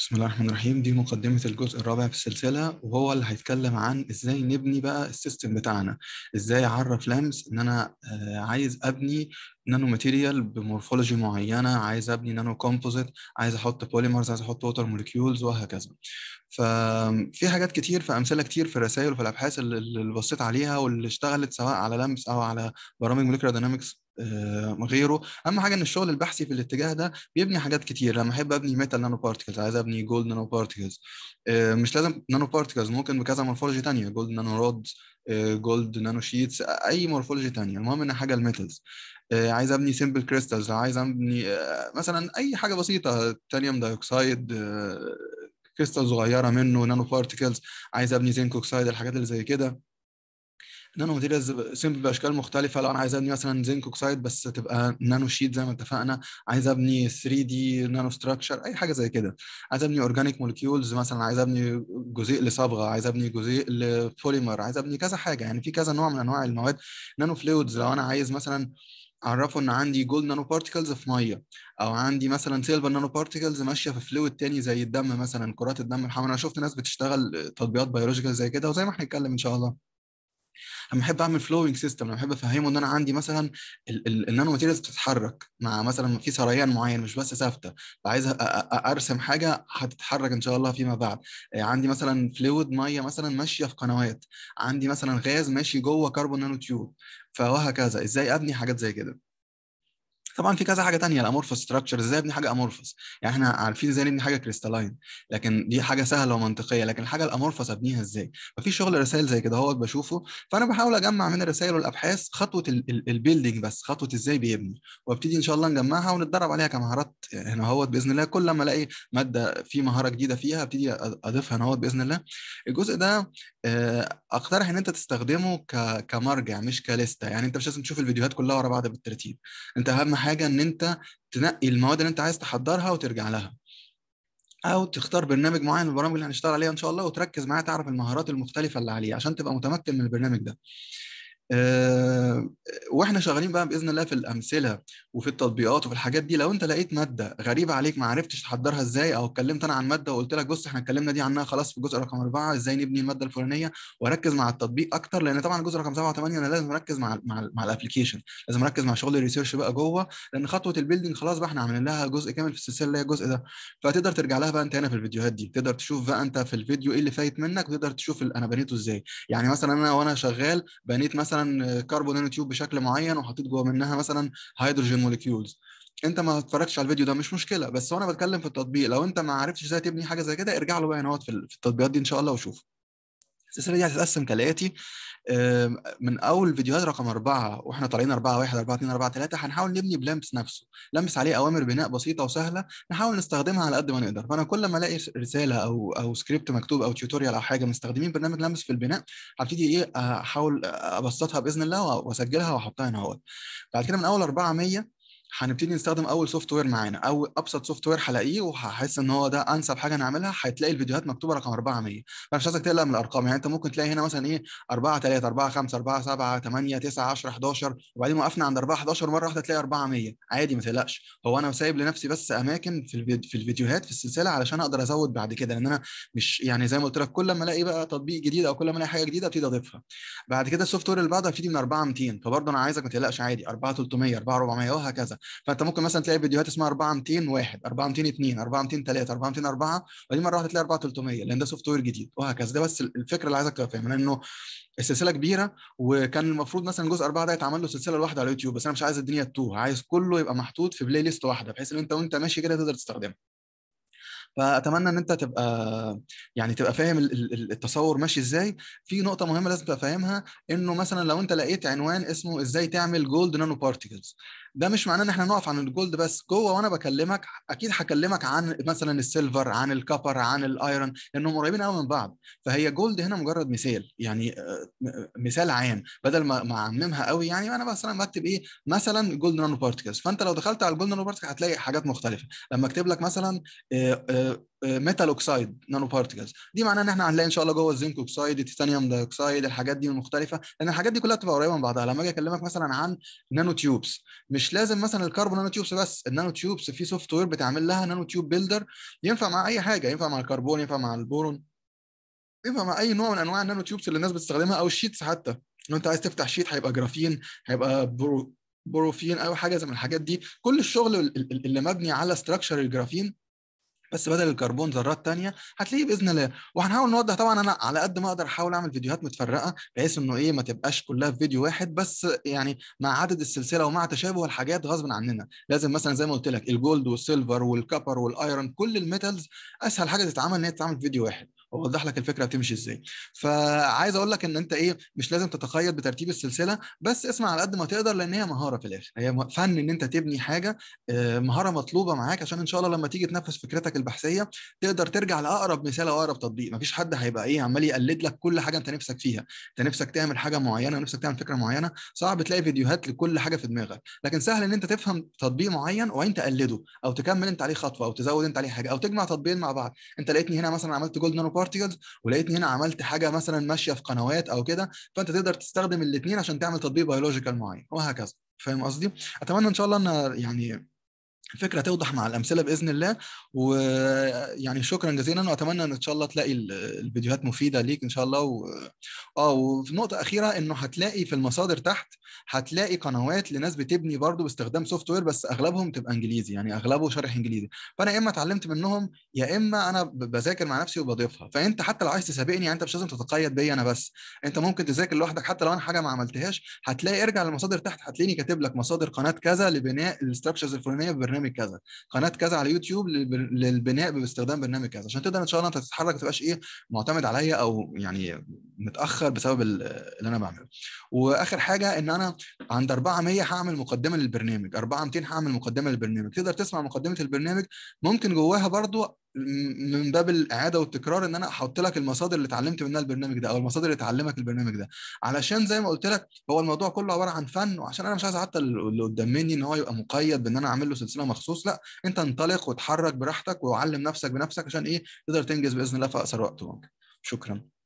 بسم الله الرحمن الرحيم دي مقدمة الجزء الرابع في السلسلة وهو اللي هيتكلم عن ازاي نبني بقى السيستم بتاعنا ازاي اعرف لامس ان انا آه، عايز ابني نانو ماتيريال بمورفولوجي معينة عايز ابني نانو كومبوزيت عايز احط بوليمرز عايز احط ووتر موليكيولز وهكذا ففي حاجات كتير في امثله كتير في الرسائل وفي الابحاث اللي بصيت عليها واللي اشتغلت سواء على لامس او على برامج موليكولا داينامكس آه، غيره اهم حاجه ان الشغل البحثي في الاتجاه ده بيبني حاجات كتير لما احب ابني ميتال نانو بارتكلز عايز ابني جولد نانو بارتكلز مش لازم نانو بارتكلز ممكن بكذا مورفولوجي تانية جولد نانو رودز جولد نانو شيتس اي مورفولوجي تانية المهم ان حاجه الميتالز آه، عايز ابني سيمبل كريستالز عايز ابني آه، مثلا اي حاجه بسيطه تانيوم دايوكسيد كريستال صغيره منه نانو بارتكلز عايز ابني زنك اوكسيد الحاجات اللي زي كده نانو ماتيريالز سيمبل باشكال مختلفه لو انا عايز ابني مثلا زنك اوكسايد بس تبقى نانو شيت زي ما اتفقنا عايز ابني 3 دي نانو ستراكشر اي حاجه زي كده عايز ابني اورجانيك مولكيولز مثلا عايز ابني جزيء لصبغه عايز ابني جزيء لبوليمر عايز ابني كذا حاجه يعني في كذا نوع من انواع المواد نانو فلويدز لو انا عايز مثلا اعرفه ان عندي جولد نانو بارتيكلز في ميه او عندي مثلا سيلفر نانو بارتيكلز ماشيه في فلويد تاني زي الدم مثلا كرات الدم الحمراء انا شفت ناس بتشتغل تطبيقات بيولوجيكال زي كده وزي ما هنتكلم ان شاء الله لما احب اعمل فلوينج سيستم لما احب افهمه ان انا عندي مثلا النانو ماتيريالز بتتحرك مع مثلا في سريان معين مش بس ثابته فعايز ارسم حاجه هتتحرك ان شاء الله فيما بعد آه، عندي مثلا فلويد ميه مثلا ماشيه في قنوات عندي مثلا غاز ماشي جوه كربون نانو تيوب فوهكذا ازاي ابني حاجات زي كده طبعا في كذا حاجه تانية الامورفوس ستراكشر ازاي ابني حاجه امورفوس يعني احنا عارفين ازاي نبني حاجه كريستالاين لكن دي حاجه سهله ومنطقيه لكن الحاجه الامورفوس ابنيها ازاي ففي شغل رسائل زي كده اهوت بشوفه فانا بحاول اجمع من الرسائل والابحاث خطوه البيلدينج بس خطوه ازاي بيبني وابتدي ان شاء الله نجمعها ونتدرب عليها كمهارات هنا يعني اهوت باذن الله كل ما الاقي ماده في مهاره جديده فيها ابتدي اضيفها هنا اهوت باذن الله الجزء ده آه، اقترح ان انت تستخدمه كمرجع مش كليسته يعني انت مش لازم تشوف الفيديوهات كلها ورا بعض بالترتيب انت اهم حاجه حاجه ان انت تنقي المواد اللي انت عايز تحضرها وترجع لها او تختار برنامج معين من البرامج اللي هنشتغل عليها ان شاء الله وتركز معاه تعرف المهارات المختلفه اللي عليه عشان تبقى متمكن من البرنامج ده آه، واحنا شغالين بقى باذن الله في الامثله وفي التطبيقات وفي الحاجات دي لو انت لقيت ماده غريبه عليك ما عرفتش تحضرها ازاي او اتكلمت انا عن ماده وقلت لك بص احنا اتكلمنا دي عنها خلاص في الجزء رقم اربعه ازاي نبني الماده الفلانيه واركز مع التطبيق اكتر لان طبعا الجزء رقم سبعه وثمانيه انا لازم اركز مع مع, مع الابلكيشن لازم اركز مع شغل الريسيرش بقى جوه لان خطوه البيلدنج خلاص بقى احنا عاملين لها جزء كامل في السلسله اللي هي الجزء ده فتقدر ترجع لها بقى انت هنا في الفيديوهات دي تقدر تشوف بقى انت في الفيديو ايه اللي فايت منك وتقدر تشوف انا بنيته ازاي يعني مثلا انا وانا شغال بنيت مثلا مثلا كربون نانوتيوب بشكل معين وحطيت جوه منها مثلا هيدروجين موليكيولز انت ما اتفرجتش على الفيديو ده مش مشكله بس وانا بتكلم في التطبيق لو انت ما عرفتش ازاي تبني حاجه زي كده ارجع له بقى هنا في التطبيقات دي ان شاء الله وشوفه السلسله دي هتتقسم كالاتي من اول فيديوهات رقم اربعه واحنا طالعين 4 1 4 2 4 3 هنحاول نبني بلامبس نفسه لمس عليه اوامر بناء بسيطه وسهله نحاول نستخدمها على قد ما نقدر فانا كل ما الاقي رساله او او سكريبت مكتوب او تيوتوريال او حاجه مستخدمين برنامج لمس في البناء هبتدي ايه احاول ابسطها باذن الله واسجلها واحطها هنا اهوت بعد كده من اول 400 100 هنبتدي نستخدم اول سوفت وير معانا او ابسط سوفت وير هلاقيه وهحس ان هو ده انسب حاجه نعملها هتلاقي الفيديوهات مكتوبه رقم 400 فمش عايزك تقلق من الارقام يعني انت ممكن تلاقي هنا مثلا ايه 4 3 4 5 4 7 8 9 10 11 وبعدين وقفنا عند 4 11 مره واحده تلاقي 400 عادي ما تقلقش هو انا سايب لنفسي بس اماكن في الفيديو في الفيديوهات في السلسله علشان اقدر ازود بعد كده لان انا مش يعني زي ما قلت لك كل ما الاقي بقى تطبيق جديد او كل ما الاقي حاجه جديده ابتدي اضيفها بعد كده السوفت وير اللي بعده هبتدي من 4 200 فبرضه انا عايزك ما تقلقش عادي 4 300 4 400 وهكذا فانت ممكن مثلا تلاقي فيديوهات اسمها 4201 4202 4203 4204 ودي مره واحده تلاقي 4300 لان ده سوفت وير جديد وهكذا ده بس الفكره اللي عايزك تبقى فاهمها لانه السلسله كبيره وكان المفروض مثلا الجزء 4 ده يتعمل له سلسله لوحده على اليوتيوب بس انا مش عايز الدنيا تتوه عايز كله يبقى محطوط في بلاي ليست واحده بحيث ان انت وانت ماشي كده تقدر تستخدمه فاتمنى ان انت تبقى يعني تبقى فاهم التصور ماشي ازاي في نقطه مهمه لازم تبقى فاهمها انه مثلا لو انت لقيت عنوان اسمه ازاي تعمل جولد نانو بارتيكلز ده مش معناه ان احنا نقف عن الجولد بس جوه وانا بكلمك اكيد هكلمك عن مثلا السيلفر عن الكبر عن الايرون لانهم قريبين قوي من بعض فهي جولد هنا مجرد مثال يعني آه، مثال عام بدل ما اعممها قوي يعني انا مثلا بكتب ايه مثلا جولد نانو بارتكلز فانت لو دخلت على الجولد نانو بارتكلز هتلاقي حاجات مختلفه لما اكتب لك مثلا آه، آه، ميتال اوكسايد نانو بارتيكلز دي معناها ان احنا هنلاقي ان شاء الله جوه الزنك اوكسايد التيتانيوم دايوكسايد الحاجات دي المختلفه لان الحاجات دي كلها بتبقى قريبه من بعضها لما اجي اكلمك مثلا عن نانو تيوبس مش لازم مثلا الكربون نانو تيوبس بس النانو تيوبس في سوفت وير بتعمل لها نانو تيوب بيلدر ينفع مع اي حاجه ينفع مع الكربون ينفع مع البورون ينفع مع اي نوع من انواع النانو تيوبس اللي الناس بتستخدمها او الشيتس حتى لو انت عايز تفتح شيت هيبقى جرافين هيبقى برو بروفين او حاجه زي من الحاجات دي كل الشغل اللي مبني على ستراكشر الجرافين بس بدل الكربون ذرات تانية هتلاقيه باذن الله وهنحاول نوضح طبعا انا على قد ما اقدر احاول اعمل فيديوهات متفرقه بحيث انه ايه ما تبقاش كلها في فيديو واحد بس يعني مع عدد السلسله ومع تشابه الحاجات غصب عننا لازم مثلا زي ما قلت لك الجولد والسيلفر والكبر والايرون كل الميتالز اسهل حاجه تتعمل ان هي تتعمل في فيديو واحد اوضح لك الفكره بتمشي ازاي فعايز اقول لك ان انت ايه مش لازم تتقيد بترتيب السلسله بس اسمع على قد ما تقدر لان هي مهاره في الاخر هي فن ان انت تبني حاجه آه، مهاره مطلوبه معاك عشان ان شاء الله لما تيجي تنفذ فكرتك البحثيه تقدر ترجع لاقرب مثال او اقرب تطبيق مفيش حد هيبقى ايه عمال يقلد لك كل حاجه انت نفسك فيها انت نفسك تعمل حاجه معينه نفسك تعمل فكره معينه صعب تلاقي فيديوهات لكل حاجه في دماغك لكن سهل ان انت تفهم تطبيق معين وانت تقلده او تكمل انت عليه خطوه او تزود انت عليه حاجه او تجمع تطبيقين مع بعض انت لقيتني هنا مثلا عملت جولد نانو بارتيكلز ولقيتني هنا عملت حاجه مثلا ماشيه في قنوات او كده فانت تقدر تستخدم الاثنين عشان تعمل تطبيق بيولوجيكال معين وهكذا فاهم قصدي؟ اتمنى ان شاء الله ان يعني الفكره توضح مع الامثله باذن الله ويعني شكرا جزيلا واتمنى ان ان شاء الله تلاقي الفيديوهات مفيده ليك ان شاء الله و... اه وفي نقطه اخيره انه هتلاقي في المصادر تحت هتلاقي قنوات لناس بتبني برضو باستخدام سوفت وير بس اغلبهم تبقى انجليزي يعني اغلبه شرح انجليزي فانا يا اما اتعلمت منهم يا اما انا بذاكر مع نفسي وبضيفها فانت حتى لو عايز تسابقني يعني انت مش لازم تتقيد بيا انا بس انت ممكن تذاكر لوحدك حتى لو انا حاجه ما عملتهاش هتلاقي ارجع للمصادر تحت هتلاقيني كاتب لك مصادر قناه كذا لبناء الاستراكشرز الفلانيه برنامج كذا قناه كذا على يوتيوب للبناء باستخدام برنامج كذا عشان تقدر ان شاء الله تتحرك ما تبقاش ايه معتمد عليا او يعني متاخر بسبب اللي انا بعمله واخر حاجه ان انا عند 400 هعمل مقدمه للبرنامج 400 هعمل مقدمه للبرنامج تقدر تسمع مقدمه البرنامج ممكن جواها برضو من باب الاعاده والتكرار ان انا احط لك المصادر اللي اتعلمت منها البرنامج ده او المصادر اللي تعلمك البرنامج ده علشان زي ما قلت لك هو الموضوع كله عباره عن فن وعشان انا مش عايز حتى اللي قدام مني ان هو يبقى مقيد بان انا اعمل له سلسله مخصوص لا انت انطلق وتحرك براحتك وعلم نفسك بنفسك عشان ايه تقدر تنجز باذن الله في اقصر وقت ممكن شكرا